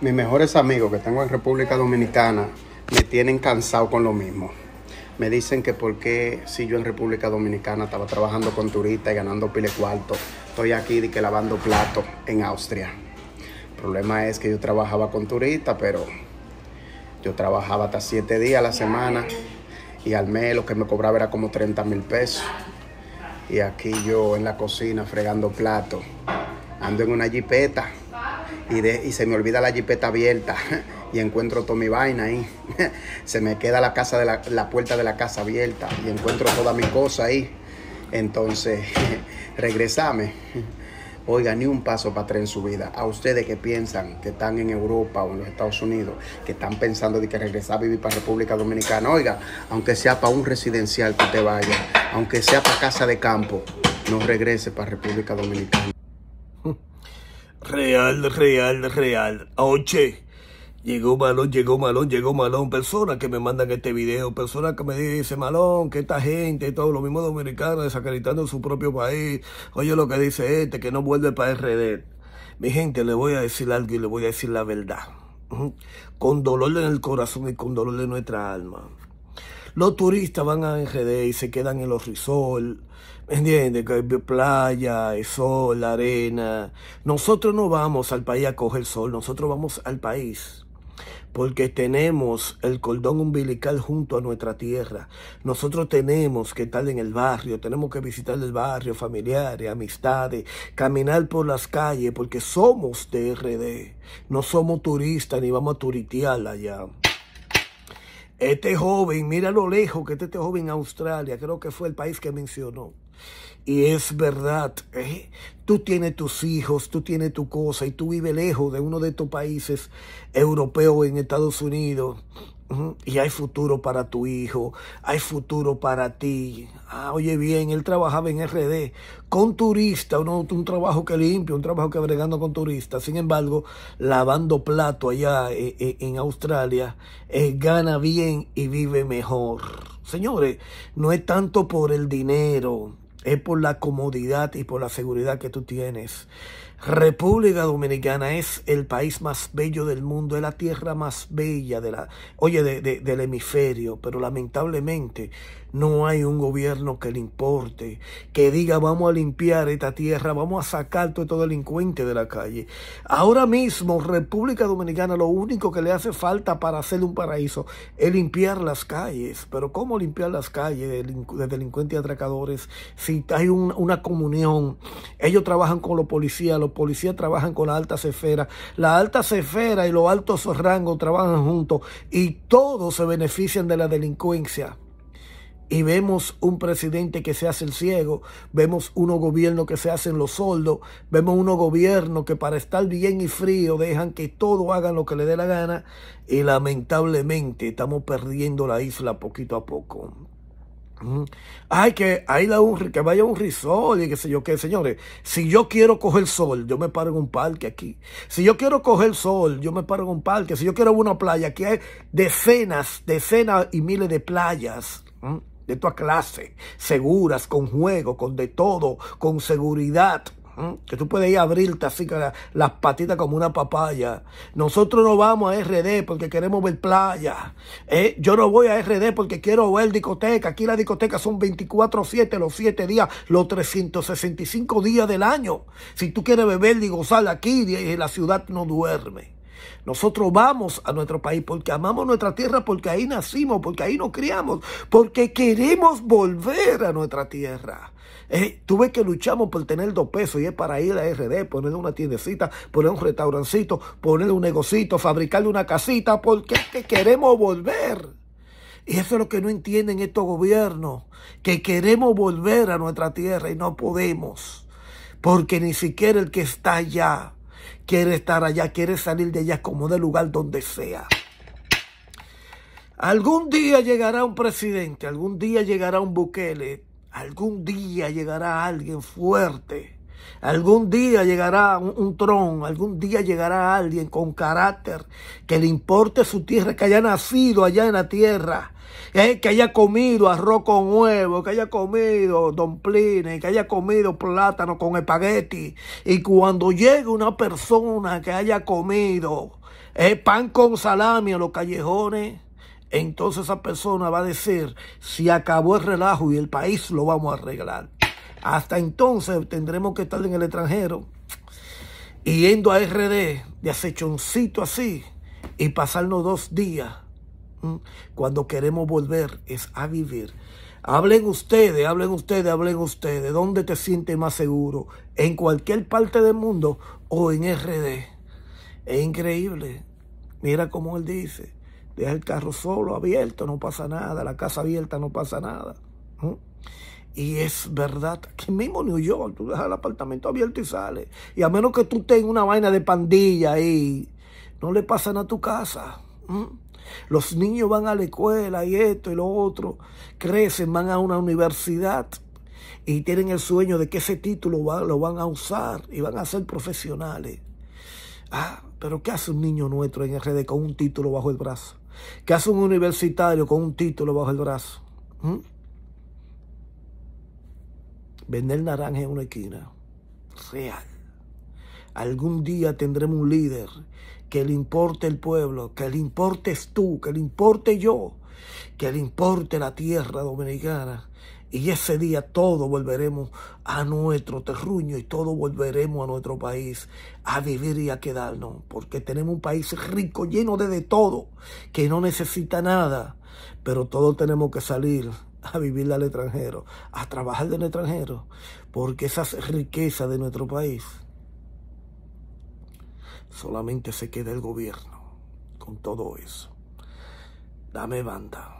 mis mejores amigos que tengo en República Dominicana me tienen cansado con lo mismo. Me dicen que por qué si yo en República Dominicana estaba trabajando con turistas y ganando pile cuarto, estoy aquí de que lavando plato en Austria. El problema es que yo trabajaba con turistas, pero yo trabajaba hasta siete días a la semana y al mes lo que me cobraba era como 30 mil pesos. Y aquí yo en la cocina fregando platos, ando en una jipeta y, se me olvida la jipeta abierta y encuentro toda mi vaina ahí. se me queda la, casa de la, la puerta de la casa abierta y encuentro toda mi cosa ahí. Entonces, regresame. Oiga, ni un paso para atrás en su vida. A ustedes que piensan que están en Europa o en los Estados Unidos, que están pensando de que regresar a vivir para República Dominicana, oiga, aunque sea para un residencial que te vaya, aunque sea para casa de campo, no regrese para República Dominicana. Real, real, real. Oye, llegó Malón, llegó Malón, llegó Malón. Personas que me mandan este video, personas que me dicen, Malón, que esta gente, todo lo mismo dominicanos, desacreditando su propio país. Oye lo que dice este, que no vuelve para RD. Mi gente, le voy a decir algo y le voy a decir la verdad. Con dolor en el corazón y con dolor de nuestra alma. Los turistas van a R.D. y se quedan en los resorts, ¿me entiendes? Playa, el sol, la arena. Nosotros no vamos al país a coger sol, nosotros vamos al país porque tenemos el cordón umbilical junto a nuestra tierra. Nosotros tenemos que estar en el barrio, tenemos que visitar el barrio, familiares, amistades, caminar por las calles, porque somos de R.D., no somos turistas ni vamos a turitear allá. Este joven, mira lo lejos que este joven en Australia, creo que fue el país que mencionó. Y es verdad, ¿eh? tú tienes tus hijos, tú tienes tu cosa y tú vives lejos de uno de estos países europeos en Estados Unidos. Y hay futuro para tu hijo, hay futuro para ti. Ah, oye bien, él trabajaba en RD con turista un, trabajo que limpio, un trabajo que bregando con turistas. Sin embargo, lavando plato allá eh, eh, en Australia, gana bien y vive mejor. Señores, no es tanto por el dinero, es por la comodidad y por la seguridad que tú tienes. República Dominicana es el país más bello del mundo, es la tierra más bella de la, oye, de, del hemisferio, pero lamentablemente no hay un gobierno que le importe, que diga vamos a limpiar esta tierra, vamos a sacar todo estos delincuente de la calle. Ahora mismo República Dominicana lo único que le hace falta para hacer un paraíso es limpiar las calles, pero ¿cómo limpiar las calles de, delincuentes y atracadores si hay una comunión? Ellos trabajan con los policías, los policías trabajan con la altas esferas, la alta esfera y los altos rangos trabajan juntos y todos se benefician de la delincuencia. Y vemos un presidente que se hace el ciego, vemos unos gobiernos que se hacen los soldos, vemos unos gobiernos que para estar bien y frío dejan que todo hagan lo que le dé la gana y lamentablemente estamos perdiendo la isla poquito a poco. Ay, que, hay la, que vaya un risol y qué sé yo qué, señores. Si yo quiero coger sol, yo me paro en un parque aquí. Si yo quiero coger sol, yo me paro en un parque. Si yo quiero una playa, aquí hay decenas, decenas y miles de playas. De toda clase, seguras, con juego, con de todo, con seguridad. ¿Mm? que tú puedes ir a abrirte así las patitas como una papaya. Nosotros no vamos a RD porque queremos ver playa. ¿Eh? Yo no voy a RD porque quiero ver discoteca. Aquí la discoteca son 24-7, los 7 días, los 365 días del año. Si tú quieres beber y gozar aquí, la ciudad no duerme. Nosotros vamos a nuestro país porque amamos nuestra tierra, porque ahí nacimos, porque ahí nos criamos, porque queremos volver a nuestra tierra. Eh, tuve que luchamos por tener dos pesos y es para ir a RD, ponerle una tiendecita, poner un restaurancito, ponerle un negocito, fabricarle una casita, porque es que queremos volver. Y eso es lo que no entienden estos gobiernos, que queremos volver a nuestra tierra y no podemos, porque ni siquiera el que está allá quiere estar allá, quiere salir de allá como de lugar donde sea. Algún día llegará un presidente, algún día llegará un Bukele, algún día llegará alguien fuerte Algún día llegará un, tron, algún día llegará alguien con carácter que le importe su tierra, que haya nacido allá en la tierra, eh, que haya comido arroz con huevo, que haya comido domplines, que haya comido plátano con espagueti. Y cuando llegue una persona que haya comido eh, pan con salami a los callejones, entonces esa persona va a decir, si acabó el relajo y el país lo vamos a arreglar. Hasta entonces tendremos que estar en el extranjero y yendo a RD de acechoncito así y pasarnos dos días cuando queremos volver es a vivir. Hablen ustedes, hablen ustedes, hablen ustedes. ¿Dónde te sientes más seguro? ¿En cualquier parte del mundo o en RD? Es increíble. Mira cómo él dice. Deja el carro solo, abierto, no pasa nada. La casa abierta, no pasa nada. Y es verdad, aquí mismo en New York, tú dejas el apartamento abierto y sales. Y a menos que tú tengas una vaina de pandilla ahí, no le pasan a tu casa. Mm. Los niños van a la escuela y esto y lo otro, crecen, van a una universidad y tienen el sueño de que ese título lo van a usar y van a ser profesionales. Ah, pero ¿qué hace un niño nuestro en RD con un título bajo el brazo? ¿Qué hace un universitario con un título bajo el brazo? Mm. Vender naranja en una esquina. Real. Algún día tendremos un líder que le importe el pueblo, que le importes tú, que le importe yo, que le importe la tierra dominicana. Y ese día todos volveremos a nuestro terruño y todos volveremos a nuestro país a vivir y a quedarnos, porque tenemos un país rico, lleno de, de todo, que no necesita nada, pero todos tenemos que salir a vivir al extranjero, a trabajar del extranjero, porque esas riquezas de nuestro país solamente se queda el gobierno con todo eso. Dame banda.